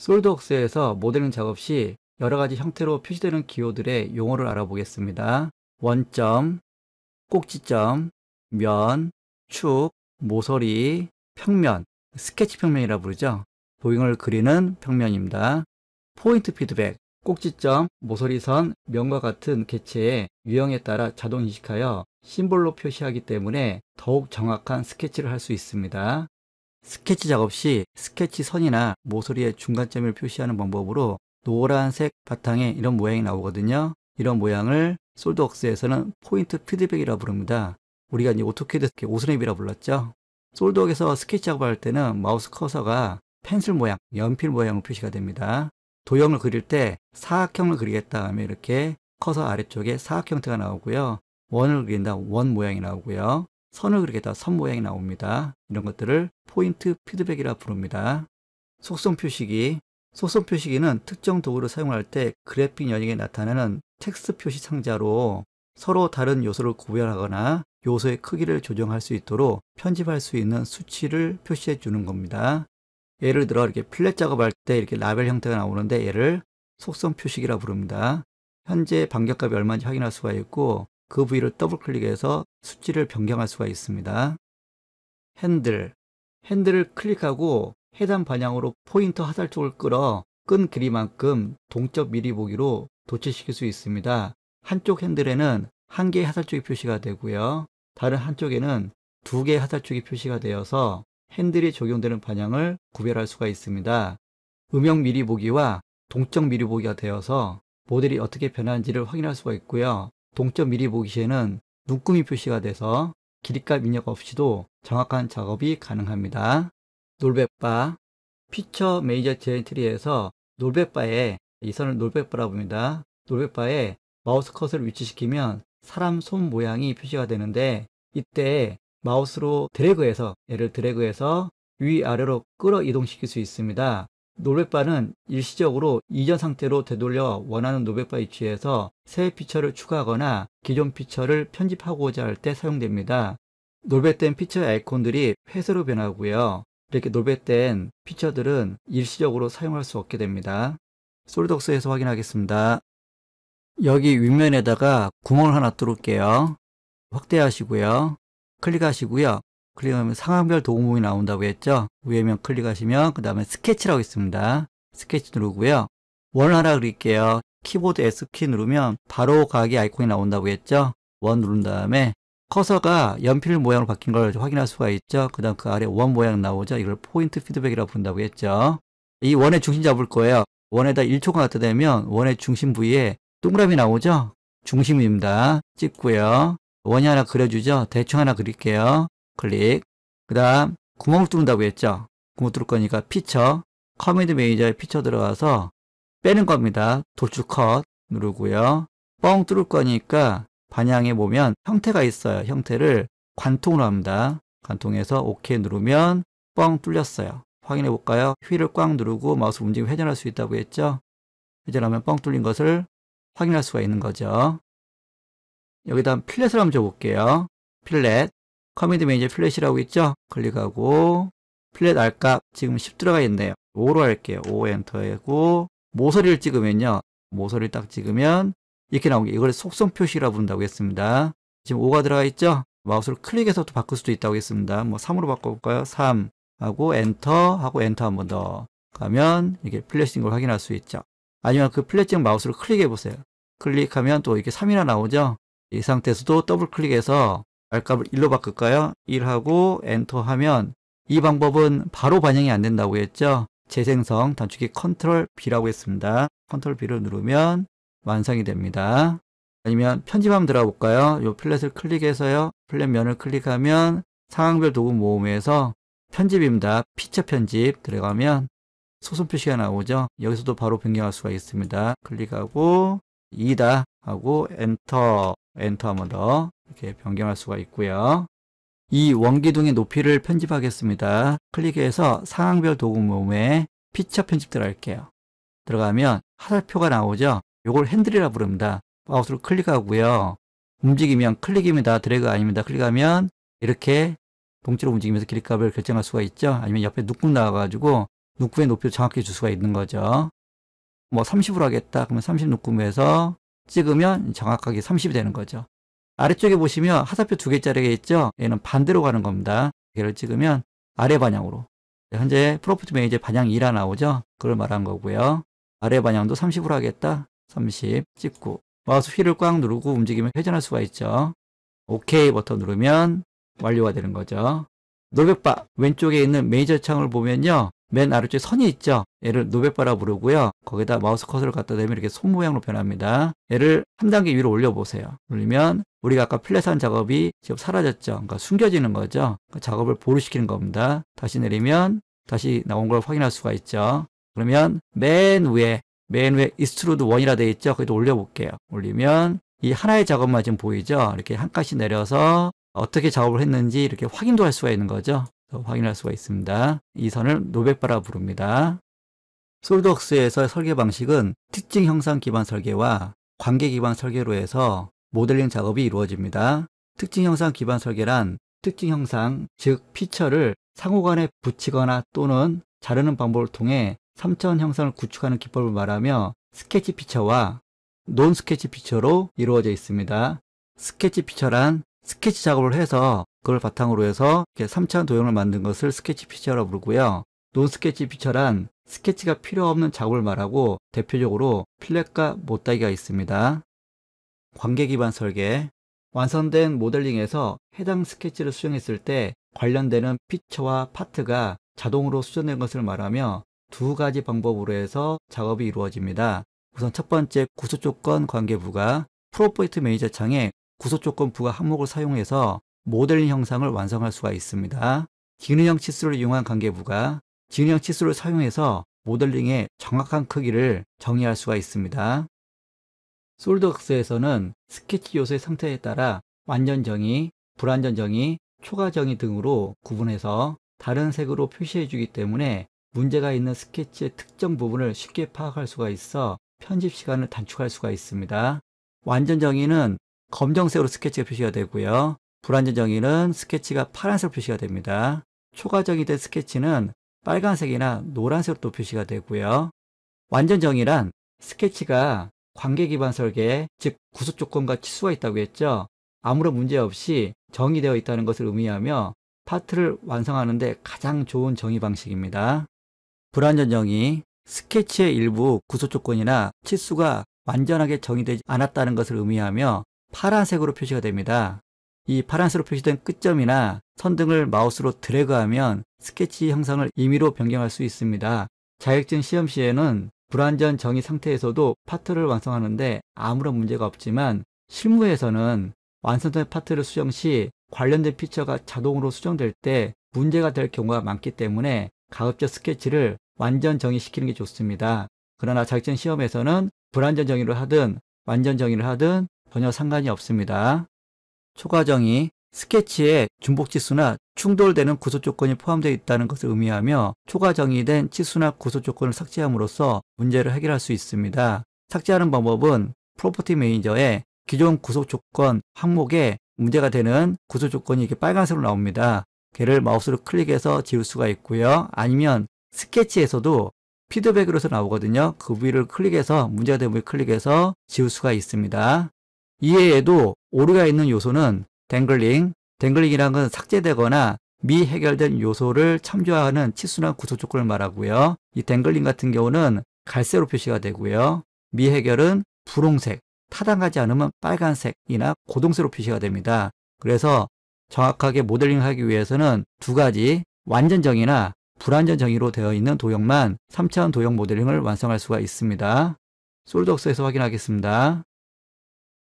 솔드웍스에서 모델링 작업 시 여러 가지 형태로 표시되는 기호들의 용어를 알아보겠습니다. 원점, 꼭지점, 면, 축, 모서리, 평면, 스케치 평면이라 부르죠. 도형을 그리는 평면입니다. 포인트 피드백, 꼭지점, 모서리선, 면과 같은 개체의 유형에 따라 자동 인식하여 심볼로 표시하기 때문에 더욱 정확한 스케치를 할 수 있습니다. 스케치 작업 시 스케치 선이나 모서리의 중간점을 표시하는 방법으로 노란색 바탕에 이런 모양이 나오거든요. 이런 모양을 솔드웍스에서는 포인트 피드백이라 부릅니다. 우리가 이제 오토캐드 오스랩이라 불렀죠. 솔드웍에서 스케치 작업할 때는 마우스 커서가 펜슬 모양, 연필 모양으로 표시가 됩니다. 도형을 그릴 때 사각형을 그리겠다 하면 이렇게 커서 아래쪽에 사각 형태가 나오고요. 원을 그린다 원 모양이 나오고요. 선을 그렇게다 선 모양이 나옵니다. 이런 것들을 포인트 피드백이라 부릅니다. 속성 표시기. 속성 표시기는 특정 도구를 사용할 때 그래픽 연역에 나타나는 텍스트 표시 상자로 서로 다른 요소를 구별하거나 요소의 크기를 조정할 수 있도록 편집할 수 있는 수치를 표시해 주는 겁니다. 예를 들어 이렇게 필렛 작업할 때 이렇게 라벨 형태가 나오는데 얘를 속성 표시기라 부릅니다. 현재 반격값이 얼마인지 확인할 수가 있고 그 부위를 더블 클릭해서 수치를 변경할 수가 있습니다. 핸들, 핸들을 클릭하고 해당 방향으로 포인터 하단 쪽을 끌어 끈 길이만큼 동적 미리 보기로 도치시킬 수 있습니다. 한쪽 핸들에는 한 개의 하살쪽이 표시가 되고요. 다른 한쪽에는 두 개의 하살쪽이 표시가 되어서 핸들이 적용되는 방향을 구별할 수가 있습니다. 음영 미리 보기와 동적 미리 보기가 되어서 모델이 어떻게 변하는지를 확인할 수가 있고요. 동점 미리 보기시에는 눈금이 표시가 돼서 길이값 입력 없이도 정확한 작업이 가능합니다. 놀백바 피처 메이저 제트리에서 놀백바에 이 선을 놀백바라고 봅니다. 놀백바에 마우스 컷을 위치시키면 사람 손 모양이 표시가 되는데 이때 마우스로 드래그해서 얘를 드래그해서 위아래로 끌어 이동시킬 수 있습니다. 노백바는 일시적으로 이전 상태로 되돌려 원하는 노백바 위치에서 새 피처를 추가하거나 기존 피처를 편집하고자 할 때 사용됩니다. 노백된 피처 아이콘들이 회색으로 변하고요. 이렇게 노백된 피처들은 일시적으로 사용할 수 없게 됩니다. 솔리덕스에서 확인하겠습니다. 여기 윗면에다가 구멍을 하나 뚫을게요. 확대하시고요. 클릭하시고요. 클릭하면 상황별 도구모이 나온다고 했죠. 위에면 클릭하시면 그 다음에 스케치라고 있습니다. 스케치 누르고요. 원 하나 그릴게요. 키보드 S키 누르면 바로 가기 아이콘이 나온다고 했죠. 원 누른 다음에 커서가 연필 모양으로 바뀐 걸 확인할 수가 있죠. 그 다음 그 아래 원 모양 나오죠. 이걸 포인트 피드백이라고 본다고 했죠. 이 원의 중심 잡을 거예요. 원에다 1초가 갖다 대면 원의 중심 부위에 동그라미 나오죠? 중심입니다. 찍고요. 원이 하나 그려주죠? 대충 하나 그릴게요. 클릭. 그 다음 구멍을 뚫는다고 했죠. 구멍 뚫을 거니까 피처, 커맨드 매니저에 피처 들어가서 빼는 겁니다. 돌출컷 누르고요. 뻥 뚫을 거니까 반향에 보면 형태가 있어요. 형태를 관통으로 합니다. 관통해서 OK 누르면 뻥 뚫렸어요. 확인해 볼까요? 휠을 꽉 누르고 마우스 움직임 회전할 수 있다고 했죠? 회전하면 뻥 뚫린 것을 확인할 수가 있는 거죠. 여기다 필렛을 한번 줘볼게요. 필렛 커맨드 메니저 플랫이라고 있죠? 클릭하고 플랫 알값 지금 10 들어가 있네요. 5로 할게요. 5 엔터하고 모서리를 찍으면요. 모서리를 딱 찍으면 이렇게 나오게 이걸 속성 표시라 부른다고 했습니다. 지금 5가 들어가 있죠? 마우스를 클릭해서 또 바꿀 수도 있다고 했습니다. 뭐 3으로 바꿔볼까요? 3 하고 엔터 하고 엔터 한 번 더 가면 이게 플랫인 걸 확인할 수 있죠. 아니면 그플래 찍은 마우스를 클릭해 보세요. 클릭하면 또 이렇게 3이나 나오죠? 이 상태에서도 더블 클릭해서 알값을 1로 바꿀까요? 1하고 엔터 하면 이 방법은 바로 반영이 안 된다고 했죠. 재생성 단축키 컨트롤 B라고 했습니다. 컨트롤 B를 누르면 완성이 됩니다. 아니면 편집함 들어가 볼까요? 이 플랫을 클릭해서요. 플랫 면을 클릭하면 상황별 도구 모음에서 편집입니다. 피처 편집 들어가면 소선 표시가 나오죠. 여기서도 바로 변경할 수가 있습니다. 클릭하고 2다 하고 엔터 엔터 한 번더 이렇게 변경할 수가 있고요. 이 원기둥의 높이를 편집하겠습니다. 클릭해서 상황별 도구 모음에 피처 편집 들어갈게요. 들어가면 화살표가 나오죠. 이걸 핸들이라 부릅니다. 마우스를 클릭하고요. 움직이면 클릭입니다. 드래그 아닙니다. 클릭하면 이렇게 동체로 움직이면서 길이값을 결정할 수가 있죠. 아니면 옆에 눕구 나와가지고 눕구의 높이를 정확히 줄 수가 있는 거죠. 뭐 30으로 하겠다. 그러면 30 눕구에서 찍으면 정확하게 30이 되는 거죠. 아래쪽에 보시면 하사표 두 개짜리가 있죠. 얘는 반대로 가는 겁니다. 얘를 찍으면 아래 방향으로. 네, 현재 프로프트 매니저 반향 2라 나오죠. 그걸 말한 거고요. 아래 방향도 30으로 하겠다. 30 찍고 마우스 휠을 꽉 누르고 움직이면 회전할 수가 있죠. OK 버튼 누르면 완료가 되는 거죠. 노백바 왼쪽에 있는 메이저 창을 보면요. 맨 아래쪽에 선이 있죠. 얘를 노벳바라 부르고요. 거기다 마우스 커서를 갖다 대면 이렇게 손 모양으로 변합니다. 얘를 한 단계 위로 올려보세요. 올리면 우리가 아까 플랫한 작업이 지금 사라졌죠. 그러니까 숨겨지는 거죠. 그러니까 작업을 보류시키는 겁니다. 다시 내리면 다시 나온 걸 확인할 수가 있죠. 그러면 맨 위에 맨 위에 이스트로드 원이라돼 있죠. 거기도 올려볼게요. 올리면 이 하나의 작업만 지금 보이죠. 이렇게 한 칸씩 내려서 어떻게 작업을 했는지 이렇게 확인도 할 수가 있는 거죠. 확인할 수가 있습니다. 이 선을 노백바라 부릅니다. 솔드웍스에서 설계 방식은 특징 형상 기반 설계와 관계 기반 설계로 해서 모델링 작업이 이루어집니다. 특징 형상 기반 설계란 특징 형상, 즉 피처를 상호간에 붙이거나 또는 자르는 방법을 통해 3차원 형상을 구축하는 기법을 말하며 스케치 피처와 논 스케치 피처로 이루어져 있습니다. 스케치 피처란 스케치 작업을 해서 그걸 바탕으로 해서 이렇게 3차 도형을 만든 것을 스케치 피처라고 부르고요. 논 스케치 피처란 스케치가 필요 없는 작업을 말하고 대표적으로 필렛과 못따기가 있습니다. 관계 기반 설계 완성된 모델링에서 해당 스케치를 수정했을 때 관련되는 피처와 파트가 자동으로 수정된 것을 말하며 두 가지 방법으로 해서 작업이 이루어집니다. 우선 첫 번째 구조 조건 관계 부가 프로포이트 매니저 창에 구소 조건 부가 항목을 사용해서 모델링 형상을 완성할 수가 있습니다. 기능형 치수를 이용한 관계부가 기능형 치수를 사용해서 모델링의 정확한 크기를 정의할 수가 있습니다. 솔드웍스에서는 스케치 요소의 상태에 따라 완전 정의, 불완전 정의, 초과 정의 등으로 구분해서 다른 색으로 표시해 주기 때문에 문제가 있는 스케치의 특정 부분을 쉽게 파악할 수가 있어 편집 시간을 단축할 수가 있습니다. 완전 정의는 검정색으로 스케치가 표시가 되고요. 불완전 정의는 스케치가 파란색으로 표시가 됩니다. 초과 정의된 스케치는 빨간색이나 노란색으로 표시가 되고요. 완전 정의란 스케치가 관계 기반 설계, 즉 구속 조건과 치수가 있다고 했죠. 아무런 문제 없이 정의되어 있다는 것을 의미하며 파트를 완성하는데 가장 좋은 정의 방식입니다. 불완전 정의, 스케치의 일부 구속 조건이나 치수가 완전하게 정의되지 않았다는 것을 의미하며 파란색으로 표시가 됩니다. 이 파란색으로 표시된 끝점이나 선 등을 마우스로 드래그하면 스케치 형상을 임의로 변경할 수 있습니다. 자격증 시험 시에는 불완전 정의 상태에서도 파트를 완성하는데 아무런 문제가 없지만 실무에서는 완성된 파트를 수정 시 관련된 피처가 자동으로 수정될 때 문제가 될 경우가 많기 때문에 가급적 스케치를 완전 정의시키는 게 좋습니다. 그러나 자격증 시험에서는 불완전 정의를 하든 완전 정의를 하든 전혀 상관이 없습니다. 초과정이 스케치에 중복지수나 충돌되는 구속 조건이 포함되어 있다는 것을 의미하며 초과 정이된 치수나 구속 조건을 삭제함으로써 문제를 해결할 수 있습니다. 삭제하는 방법은 프로퍼티 매니저의 기존 구속 조건 항목에 문제가 되는 구속 조건이 이렇게 빨간색으로 나옵니다. 걔를 마우스로 클릭해서 지울 수가 있고요. 아니면 스케치에서도 피드백으로서 나오거든요. 그 부위를 클릭해서 문제가 된 부위 클릭해서 지울 수가 있습니다. 이외에도 오류가 있는 요소는 댕글링, 댕글링이란 건 삭제되거나 미해결된 요소를 참조하는 치수나 구조 조건을 말하고요. 이 댕글링 같은 경우는 갈색으로 표시가 되고요. 미해결은 분홍색, 타당하지 않으면 빨간색이나 고동색으로 표시가 됩니다. 그래서 정확하게 모델링하기 위해서는 두 가지 완전 정의나 불완전 정의로 되어 있는 도형만 3차원 도형 모델링을 완성할 수가 있습니다. 솔드웍스에서 확인하겠습니다.